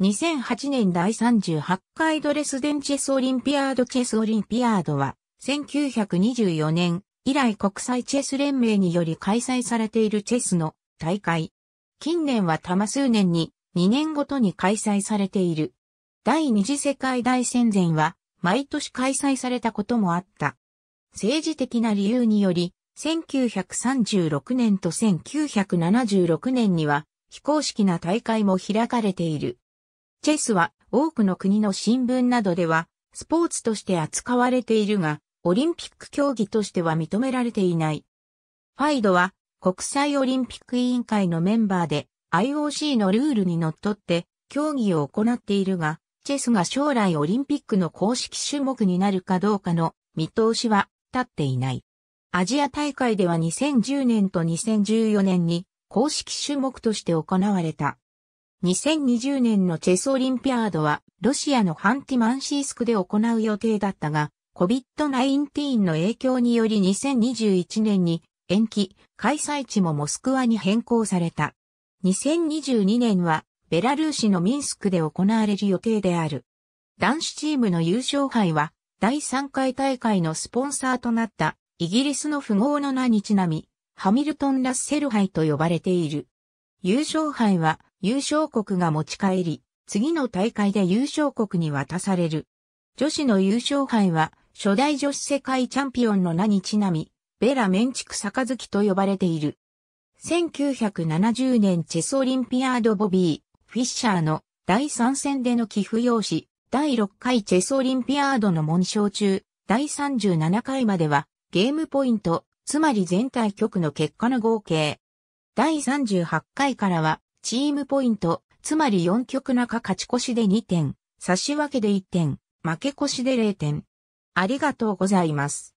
2008年第38回ドレスデンチェスオリンピアードチェスオリンピアードは、1924年以来国際チェス連盟により開催されているチェスの大会。近年は多数年に2年ごとに開催されている。第二次世界大戦前は毎年開催されたこともあった。政治的な理由により、1936年と1976年には非公式な大会も開かれている。チェスは多くの国の新聞などではスポーツとして扱われているが、オリンピック競技としては認められていない。ファイドは国際オリンピック委員会のメンバーで IOC のルールにのっとって競技を行っているが、チェスが将来オリンピックの公式種目になるかどうかの見通しは立っていない。アジア大会では2010年と2014年に公式種目として行われた。2020年のチェスオリンピアードは、ロシアのハンティマンシースクで行う予定だったが、COVID-19 の影響により2021年に延期、開催地もモスクワに変更された。2022年は、ベラルーシのミンスクで行われる予定である。男子チームの優勝杯は、第3回大会のスポンサーとなった、イギリスの富豪の名にちなみ、ハミルトン・ラッセル杯と呼ばれている。優勝杯は、優勝国が持ち帰り、次の大会で優勝国に渡される。女子の優勝杯は、初代女子世界チャンピオンの名にちなみ、ベラ・メンチク・サカズキと呼ばれている。1970年チェスオリンピアードボビー・フィッシャーの第3戦での寄付用紙、第6回チェスオリンピアードの紋章中、第37回までは、ゲームポイント、つまり全体局の結果の合計。第38回からは、チームポイント、つまり4曲中勝ち越しで2点、差し分けで1点、負け越しで0点。ありがとうございます。